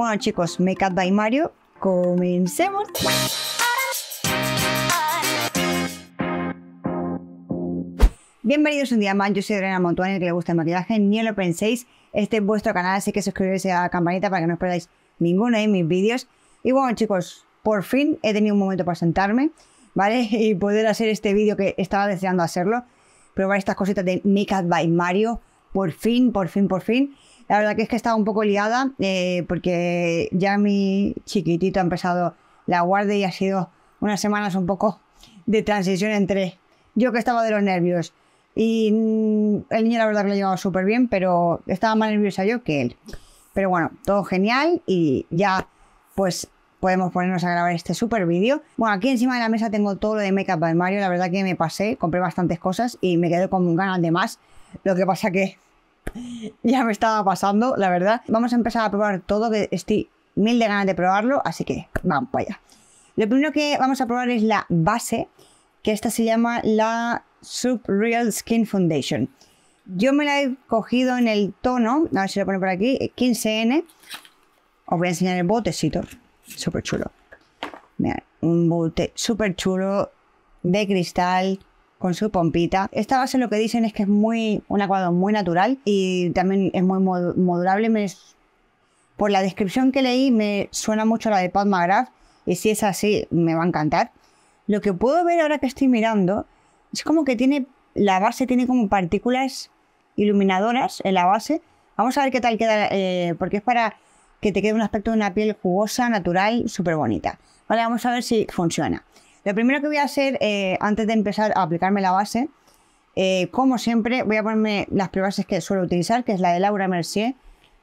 Bueno chicos, Makeup by Mario, comencemos. Bienvenidos un día más, yo soy Adriana Montuani, que le gusta el maquillaje, ni lo penséis, este es vuestro canal, así que suscribiros a la campanita para que no os perdáis ninguno de mis vídeos. Y bueno chicos, por fin he tenido un momento para sentarme, ¿vale? Y poder hacer este vídeo que estaba deseando hacerlo, probar estas cositas de Makeup by Mario, por fin, por fin, por fin. La verdad que es que estaba un poco liada eh, porque ya mi chiquitito ha empezado la guardia y ha sido unas semanas un poco de transición entre yo que estaba de los nervios. Y mm, el niño la verdad que lo llevado súper bien, pero estaba más nerviosa yo que él. Pero bueno, todo genial y ya pues podemos ponernos a grabar este super vídeo. Bueno, aquí encima de la mesa tengo todo lo de Makeup by Mario, la verdad que me pasé, compré bastantes cosas y me quedé con un canal de más. Lo que pasa que ya me estaba pasando, la verdad. Vamos a empezar a probar todo, que estoy mil de ganas de probarlo, así que vamos para allá. Lo primero que vamos a probar es la base, que esta se llama la real Skin Foundation. Yo me la he cogido en el tono, a ver si lo pone por aquí, 15N. Os voy a enseñar el botecito, súper chulo. un bote súper chulo de cristal con su pompita. Esta base lo que dicen es que es muy un acuado muy natural y también es muy modulable. por la descripción que leí me suena mucho a la de Pat McGrath y si es así me va a encantar. Lo que puedo ver ahora que estoy mirando es como que tiene la base tiene como partículas iluminadoras en la base. Vamos a ver qué tal queda eh, porque es para que te quede un aspecto de una piel jugosa, natural, súper bonita. Vale, vamos a ver si funciona. Lo primero que voy a hacer eh, antes de empezar a aplicarme la base, eh, como siempre, voy a ponerme las prebases que suelo utilizar, que es la de Laura Mercier.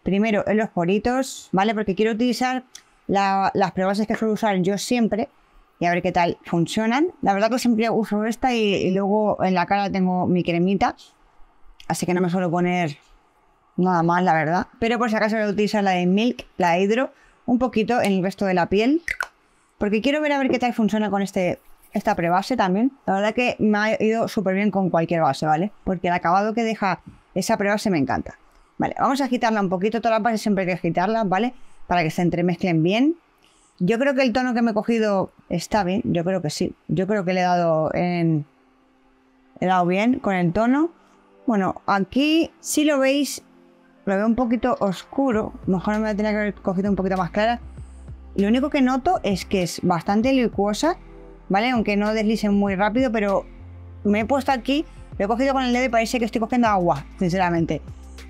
Primero en los poritos, ¿vale? Porque quiero utilizar las prebases que suelo usar yo siempre y a ver qué tal funcionan. La verdad que siempre uso esta y, luego en la cara tengo mi cremita, así que no me suelo poner nada más, la verdad. Pero por si acaso voy a utilizar la de Milk, la de hidro un poquito en el resto de la piel. Porque quiero ver a ver qué tal funciona con este, esta prebase también. La verdad que me ha ido súper bien con cualquier base, ¿vale? Porque el acabado que deja esa prebase me encanta. Vale, vamos a agitarla un poquito. Todas las bases siempre hay que agitarlas, ¿vale? Para que se entremezclen bien. Yo creo que el tono que me he cogido está bien. Yo creo que sí. Yo creo que le he dado en... He dado bien con el tono. Bueno, aquí si lo veis, lo veo un poquito oscuro. Mejor me lo tenía que haber cogido un poquito más clara. Lo único que noto es que es bastante licuosa, ¿vale? Aunque no deslice muy rápido, pero me he puesto aquí, lo he cogido con el dedo y parece que estoy cogiendo agua, sinceramente.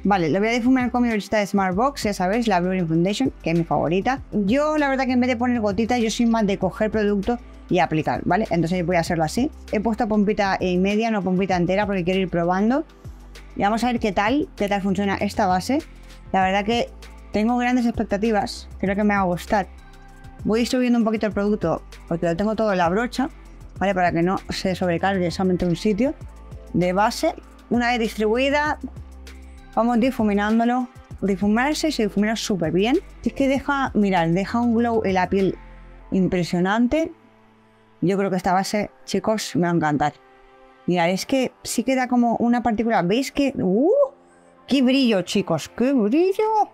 Vale, lo voy a difuminar con mi bolsita de Smartbox, ya sabéis, la Blurring Foundation, que es mi favorita. Yo, la verdad que en vez de poner gotitas, yo soy más de coger producto y aplicar, ¿vale? Entonces voy a hacerlo así. He puesto pompita y media, no pompita entera, porque quiero ir probando. Y vamos a ver qué tal, qué tal funciona esta base. La verdad que tengo grandes expectativas, creo que me va a gustar voy distribuyendo un poquito el producto porque lo tengo todo en la brocha, ¿vale? Para que no se sobrecargue solamente un sitio de base. Una vez distribuida, vamos difuminándolo. Difumarse y se difumina súper bien. Es que deja, mirad, deja un glow en la piel impresionante. Yo creo que esta base, chicos, me va a encantar. Mirad, es que sí queda como una partícula. ¿Veis que? ¡Uh! ¡Qué brillo, chicos! ¡Qué brillo!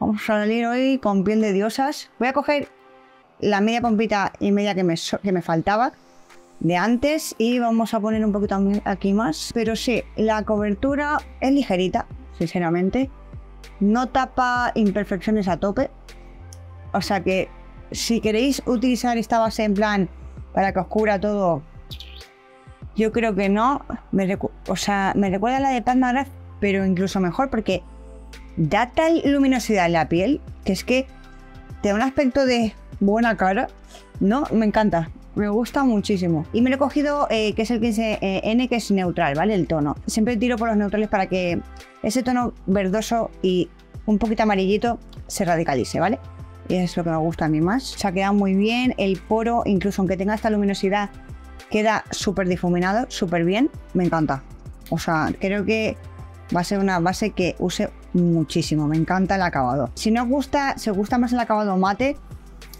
Vamos a salir hoy con piel de diosas. Voy a coger la media pompita y media que me, que me faltaba de antes y vamos a poner un poquito aquí más. Pero sí, la cobertura es ligerita, sinceramente. No tapa imperfecciones a tope. O sea que si queréis utilizar esta base en plan para que cubra todo, yo creo que no. o sea, me recuerda a la de Palma pero incluso mejor porque da tal luminosidad en la piel que es que te un aspecto de buena cara, ¿no? Me encanta. Me gusta muchísimo. Y me lo he cogido, eh, que es el 15N, eh, que es neutral, ¿vale? El tono. Siempre tiro por los neutrales para que ese tono verdoso y un poquito amarillito se radicalice, ¿vale? Y es lo que me gusta a mí más. Se ha quedado muy bien. El poro, incluso aunque tenga esta luminosidad, queda súper difuminado, súper bien. Me encanta. O sea, creo que va a ser una base que use muchísimo, me encanta el acabado. Si no os gusta, si os gusta más el acabado mate,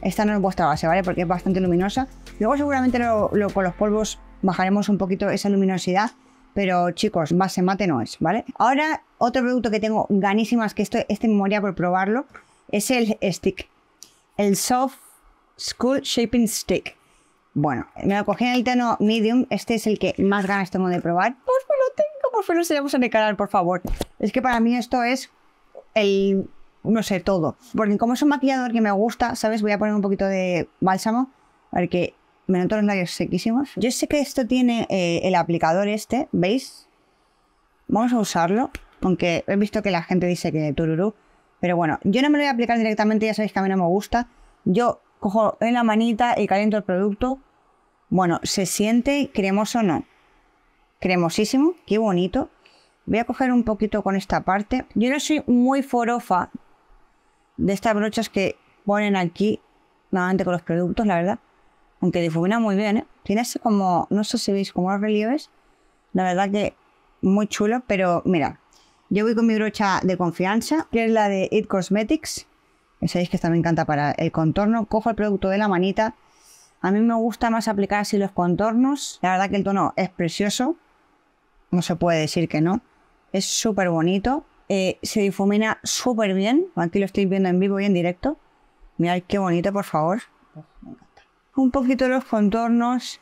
esta no es vuestra base, ¿vale? Porque es bastante luminosa. Luego seguramente lo, con los polvos bajaremos un poquito esa luminosidad, pero chicos, base mate no es, ¿vale? Ahora, otro producto que tengo ganísimas, que esto este moría por probarlo, es el stick. El Soft School Shaping Stick. Bueno, me lo cogí en el tono medium, este es el que más ganas tengo de probar. Pues me lo tengo no se tenemos en el canal, por favor. Es que para mí esto es el, no sé, todo. Porque como es un maquillador que me gusta, ¿sabes? Voy a poner un poquito de bálsamo, para que me noto los labios sequísimos. Yo sé que esto tiene eh, el aplicador este, ¿veis? Vamos a usarlo, aunque he visto que la gente dice que tururú. Pero bueno, yo no me lo voy a aplicar directamente, ya sabéis que a mí no me gusta. Yo cojo en la manita y caliento el producto. Bueno, se siente cremoso o no cremosísimo, qué bonito. Voy a coger un poquito con esta parte. Yo no soy muy forofa de estas brochas que ponen aquí, normalmente con los productos, la verdad. Aunque difumina muy bien, ¿eh? Tiene así como, no sé si veis, como los relieves. La verdad que muy chulo, pero mira, yo voy con mi brocha de confianza, que es la de It Cosmetics. Que sabéis que esta me encanta para el contorno. Cojo el producto de la manita. A mí me gusta más aplicar así los contornos. La verdad que el tono es precioso no se puede decir que no. Es súper bonito, eh, se difumina súper bien. Aquí lo estoy viendo en vivo y en directo. Mirad qué bonito, por favor. Un poquito los contornos.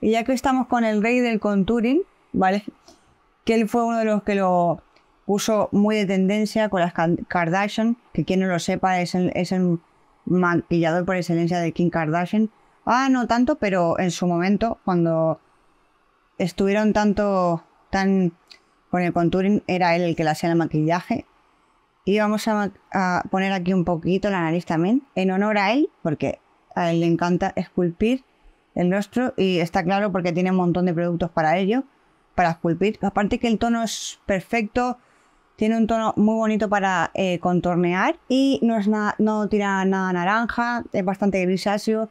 Y ya que estamos con el rey del contouring, ¿vale? Que él fue uno de los que lo puso muy de tendencia con las Kardashian, que quien no lo sepa es el, es maquillador por excelencia de Kim Kardashian. Ah, no tanto, pero en su momento, cuando estuvieron tanto tan... Con el contouring era él el que le hacía el maquillaje. Y vamos a, poner aquí un poquito la nariz también, en honor a él, porque a él le encanta esculpir el rostro y está claro porque tiene un montón de productos para ello, para esculpir. Aparte que el tono es perfecto, tiene un tono muy bonito para eh, contornear y no, es nada, no tira nada naranja, es bastante grisáceo,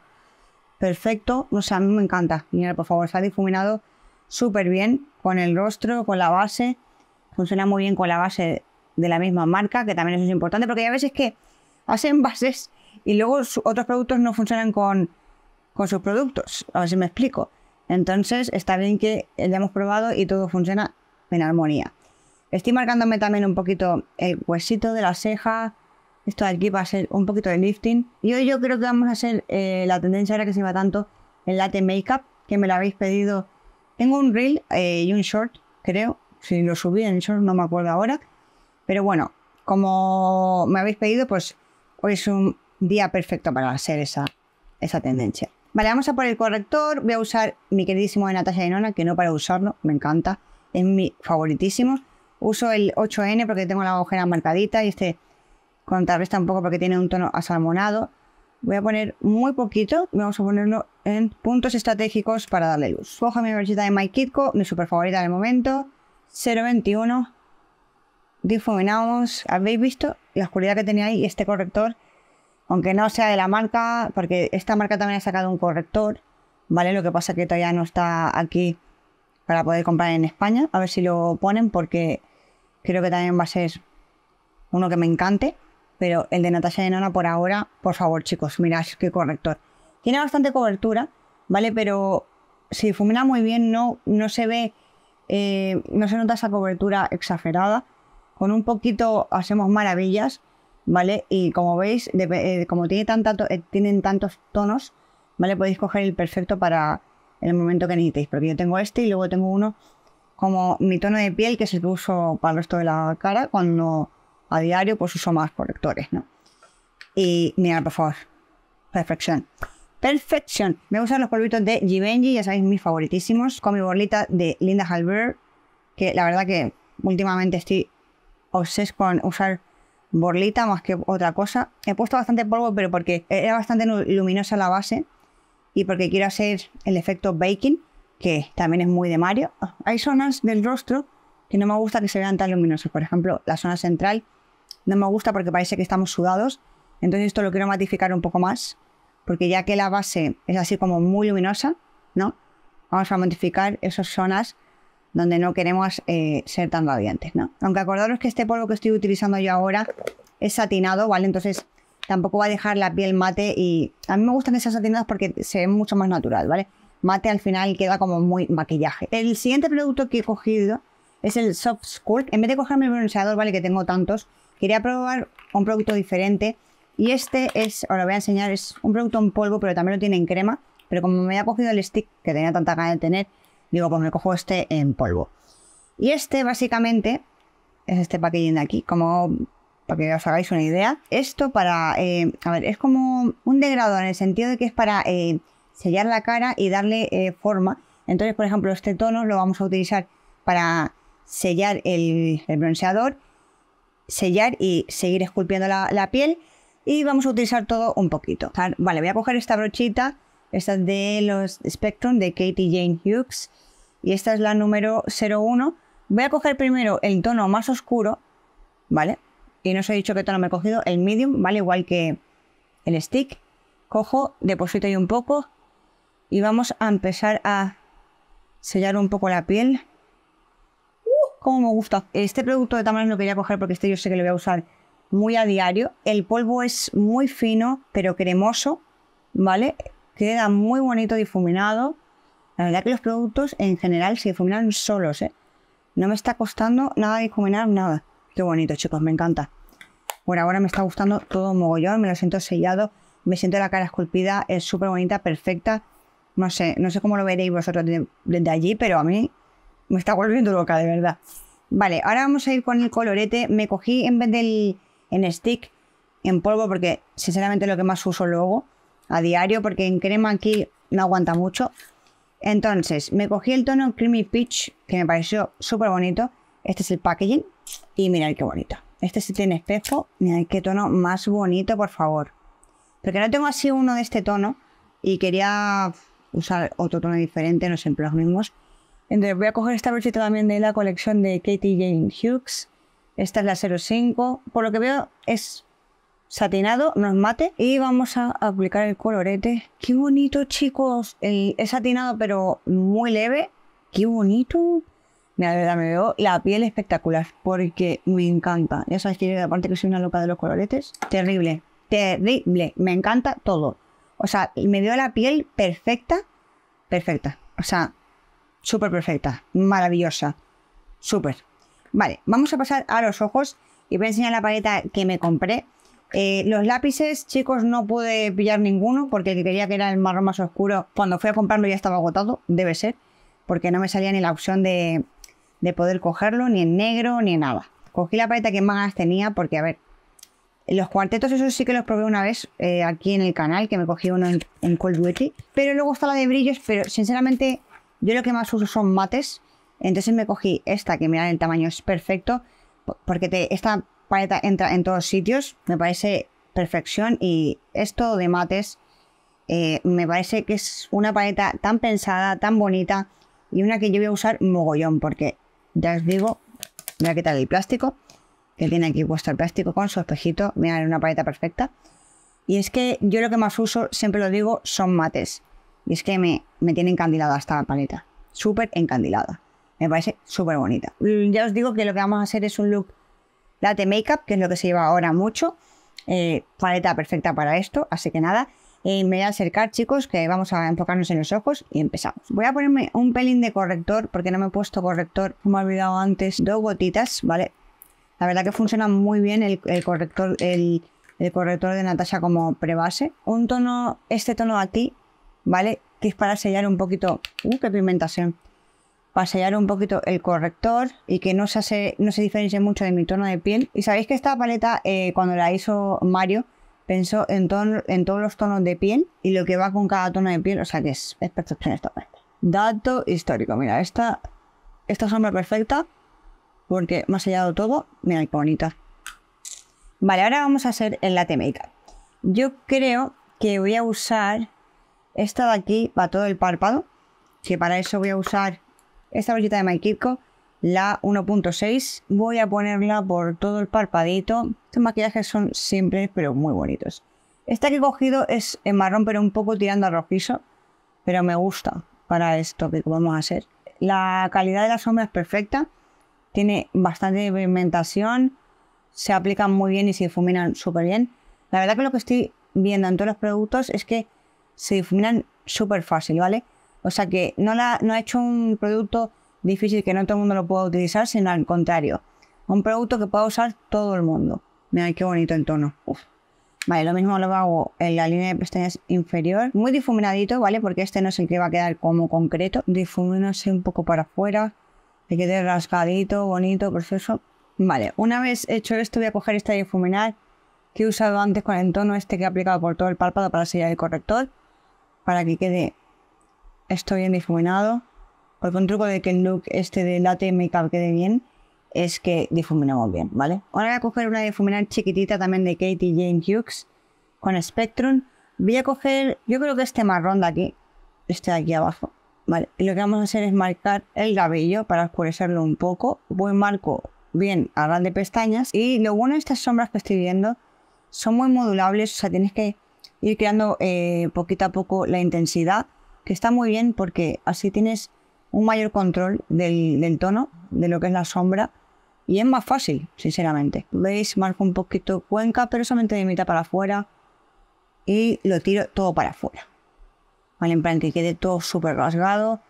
perfecto. O sea, a mí me encanta. Mira, por favor, ha difuminado súper bien con el rostro, con la base. Funciona muy bien con la base de la misma marca, que también eso es importante, porque hay veces que hacen bases y luego otros productos no funcionan con, con sus productos. A ver si me explico. Entonces está bien que ya hemos probado y todo funciona en armonía. Estoy marcándome también un poquito el huesito de la ceja. Esto de aquí va a ser un poquito de lifting. Y hoy yo creo que vamos a hacer eh, la tendencia ahora que se va tanto el latte makeup, que me lo habéis pedido tengo un reel eh, y un short, creo. Si lo subí en short, no me acuerdo ahora. Pero bueno, como me habéis pedido, pues hoy es un día perfecto para hacer esa, esa tendencia. Vale, vamos a por el corrector. Voy a usar mi queridísimo de Natasha de Nona, que no para usarlo, me encanta. Es mi favoritísimo. Uso el 8N porque tengo la agujera marcadita y este contrarresta un poco porque tiene un tono asalmonado. Voy a poner muy poquito, vamos a ponerlo en puntos estratégicos para darle luz. Cojo mi brochita de My Kitco, mi super favorita del momento, 0.21. Difuminamos, habéis visto la oscuridad que tenía ahí, y este corrector, aunque no sea de la marca, porque esta marca también ha sacado un corrector, ¿vale? Lo que pasa es que todavía no está aquí para poder comprar en España, a ver si lo ponen porque creo que también va a ser uno que me encante pero el de Natasha de por ahora, por favor chicos, mirad qué corrector. Tiene bastante cobertura, ¿vale? Pero si difumina muy bien, no, no se ve, eh, no se nota esa cobertura exagerada. Con un poquito hacemos maravillas, ¿vale? Y como veis, eh, como tiene eh, tienen tantos tonos, ¿vale? Podéis coger el perfecto para el momento que necesitéis, porque yo tengo este y luego tengo uno como mi tono de piel, que se el uso para el resto de la cara cuando a diario, pues uso más correctores, ¿no? Y mira, por favor, perfección. Perfección. Voy a usar los polvitos de Givenchy, ya sabéis, mis favoritísimos, con mi borlita de Linda Halbert que la verdad que últimamente estoy obses con usar borlita más que otra cosa. He puesto bastante polvo, pero porque era bastante luminosa la base y porque quiero hacer el efecto baking, que también es muy de Mario. Ah, hay zonas del rostro que no me gusta que se vean tan luminosas, por ejemplo, la zona central no me gusta porque parece que estamos sudados. Entonces esto lo quiero matificar un poco más, porque ya que la base es así como muy luminosa, ¿no? Vamos a modificar esas zonas donde no queremos eh, ser tan radiantes, ¿no? Aunque acordaros que este polvo que estoy utilizando yo ahora es satinado, ¿vale? Entonces tampoco va a dejar la piel mate y a mí me gustan esas satinadas porque se ve mucho más natural, ¿vale? Mate al final queda como muy maquillaje. El siguiente producto que he cogido es el Soft Sculpt. En vez de cogerme el bronceador, ¿vale? Que tengo tantos, Quería probar un producto diferente y este es, os lo voy a enseñar, es un producto en polvo, pero también lo tiene en crema. Pero como me había cogido el stick que tenía tanta ganas de tener, digo, pues me cojo este en polvo. Y este básicamente es este packaging de aquí, como para que os hagáis una idea. Esto para, eh, a ver, es como un degradado en el sentido de que es para eh, sellar la cara y darle eh, forma. Entonces, por ejemplo, este tono lo vamos a utilizar para sellar el bronceador sellar y seguir esculpiendo la, piel y vamos a utilizar todo un poquito. Vale, voy a coger esta brochita, esta es de los Spectrum de Katie Jane Hughes y esta es la número 01. Voy a coger primero el tono más oscuro, ¿vale? Y no os he dicho que tono me he cogido, el medium, ¿vale? Igual que el stick. Cojo, deposito ahí un poco y vamos a empezar a sellar un poco la piel me gusta. Este producto de tamales lo quería coger porque este yo sé que lo voy a usar muy a diario. El polvo es muy fino, pero cremoso, ¿vale? Queda muy bonito difuminado. La verdad que los productos en general se difuminan solos, ¿eh? No me está costando nada difuminar nada. Qué bonito, chicos, me encanta. Bueno, ahora me está gustando todo mogollón, me lo siento sellado, me siento la cara esculpida, es súper bonita, perfecta. No sé, no sé cómo lo veréis vosotros desde allí, pero a mí me está volviendo loca, de verdad. Vale, ahora vamos a ir con el colorete. Me cogí en vez del en stick, en polvo, porque sinceramente es lo que más uso luego a diario, porque en crema aquí no aguanta mucho. Entonces, me cogí el tono Creamy Peach, que me pareció súper bonito. Este es el packaging. Y mirad qué bonito. Este sí tiene espejo. Mirad qué tono más bonito, por favor. Porque no tengo así uno de este tono. Y quería usar otro tono diferente, no siempre los mismos. Entonces voy a coger esta brochita también de la colección de Katie Jane Hughes. Esta es la 05. Por lo que veo es satinado, no es mate. Y vamos a aplicar el colorete. ¡Qué bonito, chicos! es satinado, pero muy leve. ¡Qué bonito! verdad, me veo la piel espectacular porque me encanta. Ya sabes que aparte que soy una loca de los coloretes, terrible, terrible. Me encanta todo. O sea, me dio la piel perfecta, perfecta. O sea, súper perfecta, maravillosa, súper. Vale, vamos a pasar a los ojos y voy a enseñar la paleta que me compré. Eh, los lápices, chicos, no pude pillar ninguno porque quería que era el marrón más oscuro, cuando fui a comprarlo ya estaba agotado, debe ser, porque no me salía ni la opción de, de poder cogerlo, ni en negro, ni en nada. Cogí la paleta que más tenía porque, a ver, los cuartetos, esos sí que los probé una vez eh, aquí en el canal, que me cogí uno en, Cold Pero luego está la de brillos, pero sinceramente yo lo que más uso son mates. Entonces me cogí esta que mirad el tamaño es perfecto. Porque esta paleta entra en todos sitios. Me parece perfección. Y esto de mates eh, me parece que es una paleta tan pensada, tan bonita. Y una que yo voy a usar mogollón. Porque ya os digo, voy a tal el plástico. Que tiene aquí puesto el plástico con su espejito. Mirad, una paleta perfecta. Y es que yo lo que más uso, siempre lo digo, son mates. Y es que me, tiene encandilada esta paleta. Súper encandilada. Me parece súper bonita. Mm, ya os digo que lo que vamos a hacer es un look late makeup, que es lo que se lleva ahora mucho. Eh, paleta perfecta para esto, así que nada. Eh, me voy a acercar, chicos, que vamos a enfocarnos en los ojos y empezamos. Voy a ponerme un pelín de corrector, porque no me he puesto corrector, como he olvidado antes, dos gotitas, ¿vale? La verdad que funciona muy bien el, corrector, el, el corrector de Natasha como prebase. Un tono, este tono aquí, ¿vale? Que es para sellar un poquito, uh, qué pigmentación, para sellar un poquito el corrector y que no se, no se diferencie mucho de mi tono de piel. Y sabéis que esta paleta, eh, cuando la hizo Mario, pensó en, en todos los tonos de piel y lo que va con cada tono de piel, o sea que es, perfecto Dato histórico, mira, esta, esta sombra perfecta porque me ha sellado todo. Mira qué bonita. Vale, ahora vamos a hacer el latte makeup. Yo creo que voy a usar esta de aquí va todo el párpado. Que para eso voy a usar esta bolita de Kitko, La 1.6. Voy a ponerla por todo el parpadito. Estos maquillajes son simples pero muy bonitos. Esta que he cogido es en marrón pero un poco tirando a rojizo. Pero me gusta para esto que vamos a hacer. La calidad de la sombra es perfecta. Tiene bastante pigmentación. Se aplican muy bien y se difuminan súper bien. La verdad que lo que estoy viendo en todos los productos es que se difuminan súper fácil, ¿vale? O sea que no, la, no he hecho un producto difícil que no todo el mundo lo pueda utilizar, sino al contrario, un producto que pueda usar todo el mundo. Mira qué bonito el tono. Vale, lo mismo lo hago en la línea de pestañas inferior, muy difuminadito, ¿vale? Porque este no sé qué que va a quedar como concreto. Difuminarse un poco para afuera, que quede rasgadito, bonito, proceso Vale, una vez hecho esto voy a coger esta difuminar que he usado antes con el tono este que he aplicado por todo el párpado para sellar el corrector para que quede esto bien difuminado. Porque un truco de que el look este de latte makeup quede bien es que difuminamos bien, ¿vale? Ahora voy a coger una difuminar chiquitita también de Katie Jane Hughes con Spectrum. Voy a coger, yo creo que este marrón de aquí, este de aquí abajo, ¿vale? Y lo que vamos a hacer es marcar el cabello para oscurecerlo un poco. Voy marco bien a ras de pestañas. Y lo bueno de estas sombras que estoy viendo son muy modulables, o sea, tienes que ir creando eh, poquito a poco la intensidad, que está muy bien porque así tienes un mayor control del, del tono, de lo que es la sombra, y es más fácil, sinceramente. ¿Veis? Marco un poquito cuenca, pero solamente de mitad para afuera y lo tiro todo para afuera. ¿Vale? En plan que quede todo súper rasgado,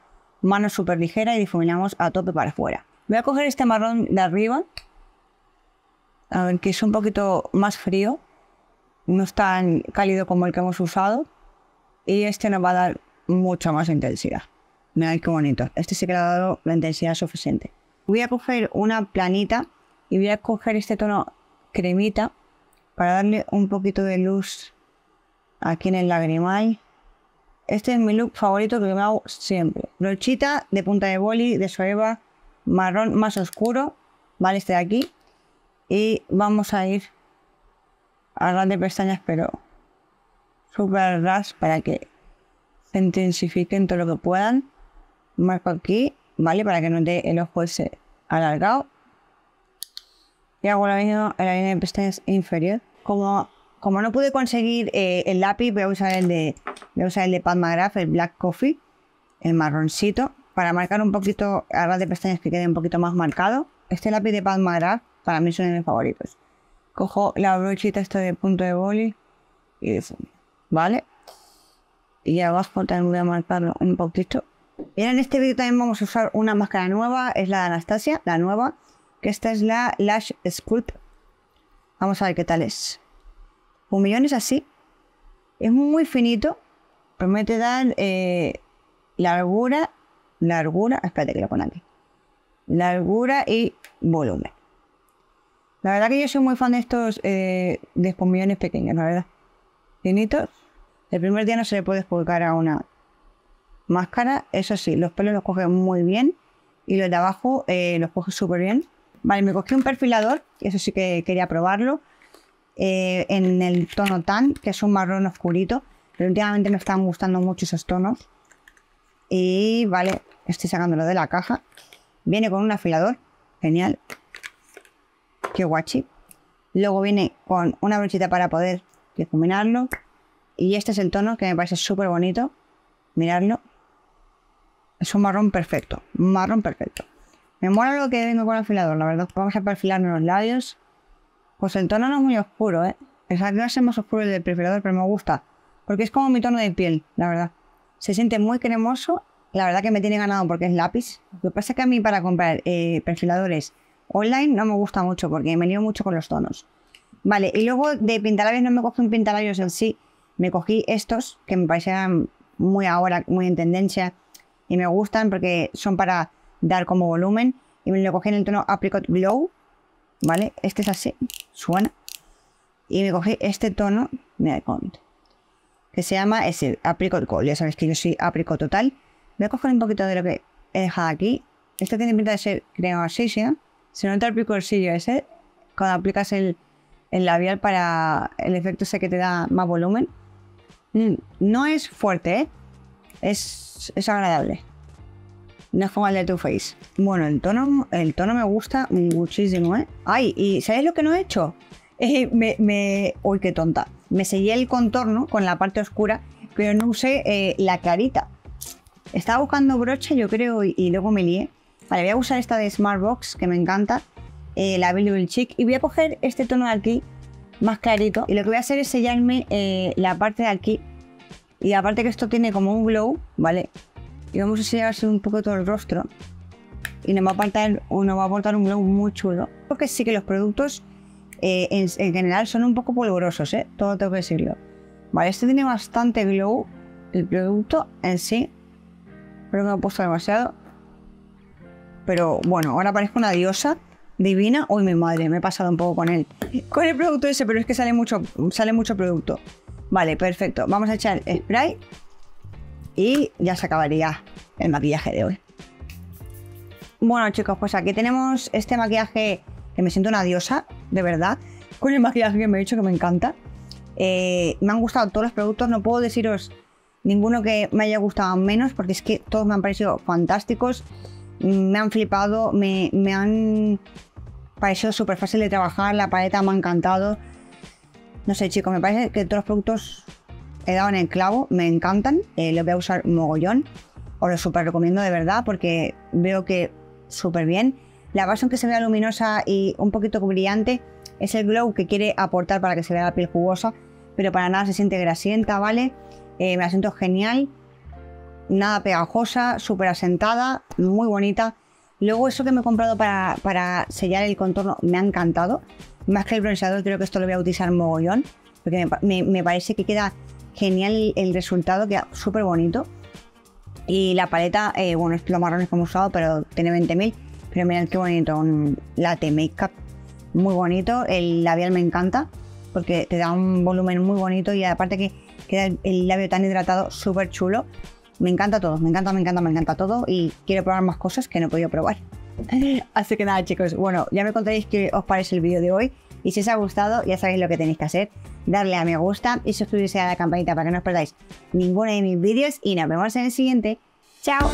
mano súper ligera y difuminamos a tope para afuera. Voy a coger este marrón de arriba, a ver, que es un poquito más frío, no es tan cálido como el que hemos usado y este nos va a dar mucha más intensidad. Mirad qué bonito. Este sí que le ha dado la intensidad suficiente. Voy a coger una planita y voy a coger este tono cremita para darle un poquito de luz aquí en el lagrimal. Este es mi look favorito que me hago siempre. Brochita de punta de boli de Soeva marrón más oscuro, ¿vale? Este de aquí. Y vamos a ir Arran de pestañas, pero super ras para que se intensifiquen todo lo que puedan. Marco aquí, ¿vale? Para que no dé el ojo ese alargado. Y hago lo la línea de pestañas inferior. Como, como no pude conseguir eh, el lápiz, voy a usar el de, voy a usar el de Padma Graph, el Black Coffee, el marroncito, para marcar un poquito ras de pestañas que quede un poquito más marcado. Este lápiz de Padma Graph para mí es uno de mis favoritos cojo la brochita esta de punto de boli y de ¿vale? Y abajo también voy a marcarlo un poquito. Mira, en este vídeo también vamos a usar una máscara nueva, es la de Anastasia, la nueva, que esta es la Lash Sculpt. Vamos a ver qué tal es. Un millón es así, es muy finito, promete dar eh, largura, largura, espérate que lo pone aquí, largura y volumen. La verdad que yo soy muy fan de estos eh, de pequeños, la verdad. Finitos. El primer día no se le puede explicar a una máscara. Eso sí, los pelos los coge muy bien. Y los de abajo eh, los coge súper bien. Vale, me cogí un perfilador. Eso sí que quería probarlo. Eh, en el tono tan, que es un marrón oscurito. Pero últimamente me están gustando mucho esos tonos. Y vale, estoy sacándolo de la caja. Viene con un afilador. Genial guachi Luego viene con una brochita para poder difuminarlo. Y este es el tono que me parece súper bonito. Mirarlo. Es un marrón perfecto. Marrón perfecto. Me mola lo que vengo con el afilador, la verdad. Vamos a perfilarme los labios. Pues el tono no es muy oscuro, ¿eh? es más oscuro del perfilador, pero me gusta. Porque es como mi tono de piel, la verdad. Se siente muy cremoso. La verdad que me tiene ganado porque es lápiz. Lo que pasa es que a mí para comprar eh, perfiladores Online no me gusta mucho porque me lío mucho con los tonos. Vale, y luego de pintalabios no me cogí un pintalabios en sí. Me cogí estos que me parecían muy ahora, muy en tendencia. Y me gustan porque son para dar como volumen. Y me lo cogí en el tono Apricot Glow. ¿Vale? Este es así. Suena. Y me cogí este tono. Mira, que se llama ese Apricot Gold. Ya sabéis que yo soy apricot total. Voy a coger un poquito de lo que he dejado aquí. Esto tiene pinta de ser crema así, ¿sí? Se nota el picorcillo ese cuando aplicas el, el labial para el efecto ese que te da más volumen. No es fuerte, ¿eh? es, agradable. No es como el de Too Face. Bueno, el tono, el tono me gusta muchísimo, ¿eh? Ay, ¿y sabéis lo que no he hecho? Eh, me, Uy, qué tonta. Me sellé el contorno con la parte oscura, pero no usé eh, la carita. Estaba buscando brocha, yo creo, y luego me lié. Vale, voy a usar esta de Smartbox, que me encanta, eh, la Available Chic, y voy a coger este tono de aquí, más clarito, y lo que voy a hacer es sellarme eh, la parte de aquí, y aparte que esto tiene como un glow, ¿vale? Y vamos a sellarse un poco todo el rostro, y nos va a aportar, va a aportar un glow muy chulo. Porque sí que los productos eh, en, general son un poco polvorosos, ¿eh? Todo tengo que decirlo. Vale, este tiene bastante glow, el producto en sí. pero que me he puesto demasiado pero bueno, ahora parezco una diosa divina. Uy, mi madre, me he pasado un poco con él. Con el producto ese, pero es que sale mucho, sale mucho producto. Vale, perfecto. Vamos a echar spray y ya se acabaría el maquillaje de hoy. Bueno chicos, pues aquí tenemos este maquillaje que me siento una diosa, de verdad, con el maquillaje que me he hecho que me encanta. Eh, me han gustado todos los productos, no puedo deciros ninguno que me haya gustado menos porque es que todos me han parecido fantásticos me han flipado, me, han parecido súper fácil de trabajar, la paleta me ha encantado. No sé, chicos, me parece que todos los productos he dado en el clavo, me encantan, eh, los voy a usar mogollón. Os lo súper recomiendo de verdad porque veo que súper bien. La base aunque se vea luminosa y un poquito brillante es el glow que quiere aportar para que se vea la piel jugosa, pero para nada se siente grasienta, ¿vale? Eh, me siento genial nada pegajosa, súper asentada, muy bonita. Luego eso que me he comprado para, sellar el contorno me ha encantado. Más que el bronceador creo que esto lo voy a utilizar mogollón, porque me, parece que queda genial el, resultado, queda súper bonito. Y la paleta, eh, bueno, es los marrones que hemos usado, pero tiene 20.000. Pero mirad qué bonito, un latte makeup muy bonito. El labial me encanta porque te da un volumen muy bonito y aparte que queda el, el labio tan hidratado, súper chulo. Me encanta todo, me encanta, me encanta, me encanta todo y quiero probar más cosas que no he podido probar. Así que nada chicos, bueno, ya me contaréis qué os parece el vídeo de hoy y si os ha gustado ya sabéis lo que tenéis que hacer, darle a me gusta y suscribirse a la campanita para que no os perdáis ninguno de mis vídeos y nos vemos en el siguiente. ¡Chao!